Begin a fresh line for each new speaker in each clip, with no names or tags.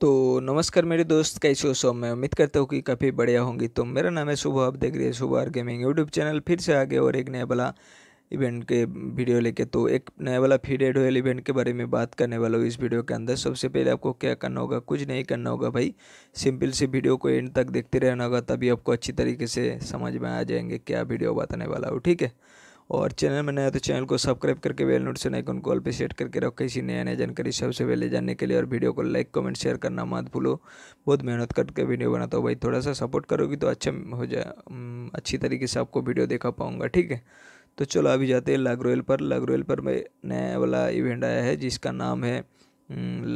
तो नमस्कार मेरे दोस्त कैसे हो सब मैं उम्मीद करता हूँ कि काफ़ी बढ़िया होंगी तो मेरा नाम है सुबह आप देख रहे हैं सुबह आर गेमिंग यूट्यूब चैनल फिर से आगे और एक नया वाला इवेंट के वीडियो लेके तो एक नया वाला फ्री होल इवेंट के बारे में बात करने वाला हूँ इस वीडियो के अंदर सबसे पहले आपको क्या करना होगा कुछ नहीं करना होगा भाई सिंपल से वीडियो को एंड तक देखते रहना होगा तभी आपको अच्छी तरीके से समझ में आ जाएंगे क्या वीडियो बताने वाला हो ठीक है और चैनल में नया तो चैनल को सब्सक्राइब करके बेल नोटिफिकेशन आइकन कॉल पे सेट करके रखो इसी नया नया जानकारी सबसे पहले जानने के लिए और वीडियो को लाइक कमेंट शेयर करना मत भूलो बहुत मेहनत करके वीडियो बनाता हूँ भाई थोड़ा सा सपोर्ट करोगी तो अच्छा हो जाए अच्छी तरीके से आपको वीडियो देखा पाऊँगा ठीक है तो चलो अभी जाते हैं लाग रोयल पर लाग रोयल पर में नया वाला इवेंट आया है जिसका नाम है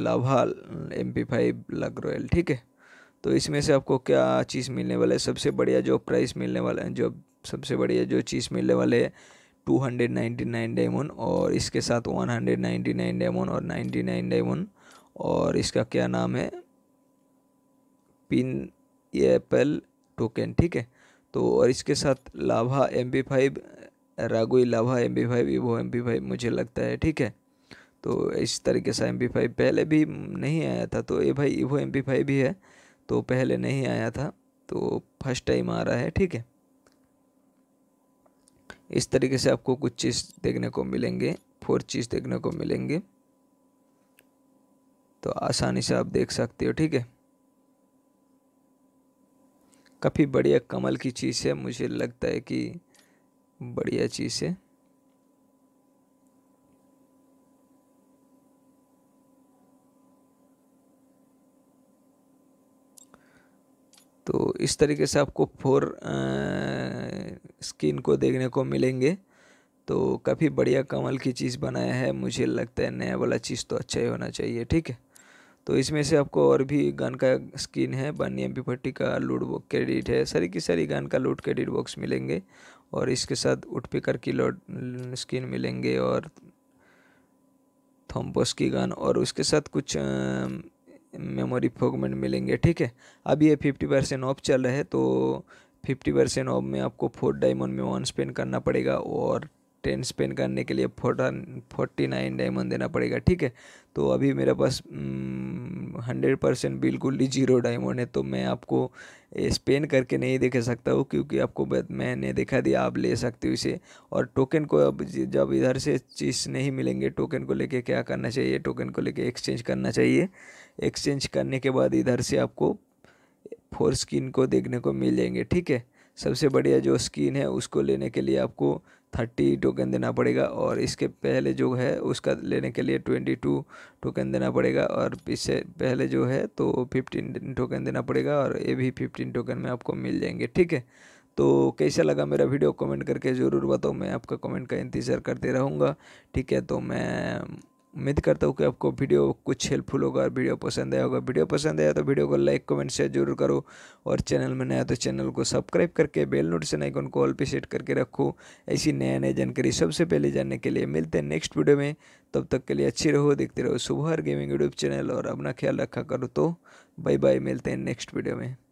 लाभाल एम पी फाइव लागरोयल ठीक है तो इसमें से आपको क्या चीज़ मिलने वाला है सबसे बढ़िया जो प्राइस मिलने वाला है जो सबसे बढ़िया जो चीज़ मिलने वाले है 299 डायमंड और इसके साथ 199 डायमंड और 99 डायमंड और इसका क्या नाम है पिन एप्पल टोकन ठीक है तो और इसके साथ लाभा एम पी फाइव रागोई लाभा M P five evo M P five मुझे लगता है ठीक है तो इस तरीके से एम पी फाइव पहले भी नहीं आया था तो ये भाई ईवो एम पी फाइव भी है तो पहले नहीं आया था तो फर्स्ट टाइम आ रहा है ठीक है इस तरीके से आपको कुछ चीज़ देखने को मिलेंगे फोर चीज़ देखने को मिलेंगे तो आसानी से आप देख सकते हो ठीक है काफ़ी बढ़िया कमल की चीज़ है मुझे लगता है कि बढ़िया चीज़ है तो इस तरीके से आपको फोर स्किन को देखने को मिलेंगे तो काफ़ी बढ़िया कमल की चीज़ बनाया है मुझे लगता है नया वाला चीज़ तो अच्छा ही होना चाहिए ठीक है तो इसमें से आपको और भी गन का स्किन है बनी एम पी का लूट बॉक क्रेडिट है सारी की सारी गन का लूट क्रेडिट बॉक्स मिलेंगे और इसके साथ उठ पिकर की लोड स्किन मिलेंगे और थम्पोस की गन और उसके साथ कुछ मेमोरी फोगमेंट मिलेंगे ठीक है अभी ये फिफ्टी परसेंट ऑफ चल रहा है तो फिफ्टी परसेंट ऑफ में आपको फोर डायमंड में वन स्पेंड करना पड़ेगा और टेन स्पेंड करने के लिए फोर्टन फोर्टी नाइन डायमंड देना पड़ेगा ठीक है तो अभी मेरे पास हम्म, हंड्रेड परसेंट बिल्कुल ही जीरो डायमंड है तो मैं आपको स्पेन करके नहीं देख सकता हूँ क्योंकि आपको मैंने देखा दिया आप ले सकते हो इसे और टोकन को अब जब इधर से चीज़ नहीं मिलेंगे टोकन को लेके क्या करना चाहिए टोकन को लेके एक्सचेंज करना चाहिए एक्सचेंज करने के बाद इधर से आपको फोर स्किन को देखने को मिलेंगे ठीक है सबसे बढ़िया जो स्किन है उसको लेने के लिए आपको थर्टी टोकन देना पड़ेगा और इसके पहले जो है उसका लेने के लिए ट्वेंटी टू टोकन देना पड़ेगा और इससे पहले जो है तो फिफ्टीन टोकन देना पड़ेगा और ये भी फिफ्टीन टोकन में आपको मिल जाएंगे ठीक है तो कैसा लगा मेरा वीडियो कमेंट करके ज़रूर बताओ मैं आपका कमेंट का इंतज़ार करते रहूँगा ठीक है तो मैं उम्मीद करता हूँ कि आपको वीडियो कुछ हेल्पफुल होगा और वीडियो पसंद आया होगा वीडियो पसंद आया तो वीडियो को लाइक कमेंट शेयर जरूर करो और चैनल में नया तो चैनल को सब्सक्राइब करके बेल नोटिफिकेशन आइकन को ऑल पे सेट करके रखो ऐसी नया नया जानकारी सबसे पहले जानने के लिए मिलते हैं नेक्स्ट वीडियो में तब तक के लिए अच्छी रहो देखते रहो सुबह गेमिंग यूट्यूब चैनल और अपना ख्याल रखा करो तो बाय बाय मिलते हैं नेक्स्ट वीडियो में